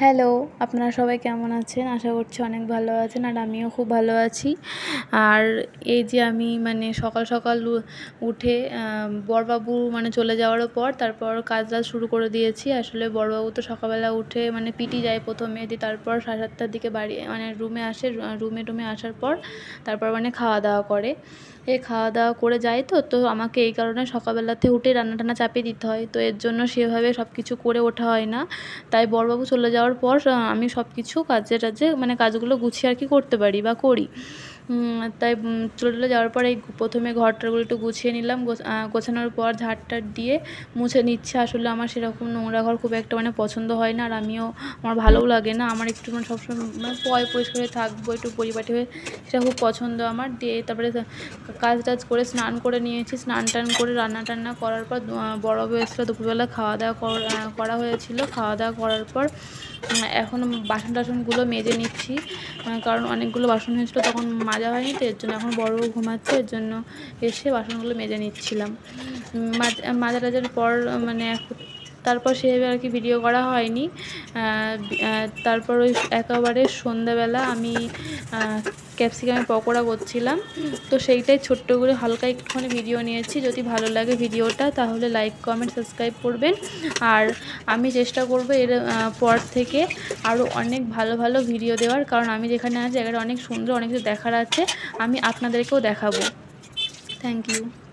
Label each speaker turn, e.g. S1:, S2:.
S1: hello আপনারা সবাই কেমন আছেন আশা করছি অনেক ভালো আছেন আর আমিও খুব ভালো আছি আর এই যে আমি মানে সকাল সকাল উঠে বরবাবু মানে চলে যাওয়ারও পর তারপর কাজ রাজ শুরু করে দিয়েছি আসলে বরবাবু তো সকালবেলা উঠে মানে পিটি যায় প্রথমে দিয়ে তারপর সাড়ে সাতটার দিকে বাড়ি মানে রুমে আসে রুমে টুমে আসার পর তারপর মানে খাওয়া দাওয়া করে এ খাওয়া দাওয়া করে যায় তো তো আমাকে এই কারণে সকালবেলাতে উঠে রান্না টান্না চাপিয়ে দিতে হয় তো এর জন্য সেভাবে সব কিছু করে ওঠা হয় না তাই বরবাবু চলে যাওয়া যাওয়ার পর আমি সব কিছু কাজে টাজে মানে কাজগুলো গুছিয়ে আর কি করতে পারি বা করি তাই চলে চলে যাওয়ার পর এই প্রথমে ঘরটাগুলো একটু গুছিয়ে নিলাম গোছানোর পর ঝাড়টার দিয়ে মুছে নিচ্ছে আসলে আমার সেরকম নোংরা ঘর খুব একটা মানে পছন্দ হয় না আর আমিও আমার ভালোও লাগে না আমার একটু মানে সবসময় মানে পয় পরিষ্কার হয়ে থাকবো একটু পরিপাটি হয়ে সেটা খুব পছন্দ আমার দিয়ে তারপরে কাজ টাজ করে স্নান করে নিয়েছি স্নান টান করে রান্না টান্না করার পর বড় বয়সরা দুপুরবেলা খাওয়া দাওয়া করা হয়েছিল খাওয়া দাওয়া করার পর এখন বাসন টাসনগুলো মেজে নিচ্ছি কারণ অনেকগুলো বাসন হয়েছিলো তখন মা মাজা হয়নি তো এর জন্য এখন বড় ঘুমাচ্ছে এর জন্য এসে বাসনগুলো মেজে নিচ্ছিলাম মাজা টাজার পর মানে তারপর সেভাবে আর কি ভিডিও করা হয়নি তারপর ওই একেবারে সন্ধ্যাবেলা আমি ক্যাপসিকামে পকোড়া করছিলাম তো সেইটাই ছোট্ট করে হালকা একটুখানি ভিডিও নিয়েছি যদি ভালো লাগে ভিডিওটা তাহলে লাইক কমেন্ট সাবস্ক্রাইব করবেন আর আমি চেষ্টা করব এর পর থেকে আরও অনেক ভালো ভালো ভিডিও দেওয়ার কারণ আমি যেখানে আছি জায়গাটা অনেক সুন্দর অনেক কিছু দেখার আছে আমি আপনাদেরকেও দেখাবো থ্যাংক ইউ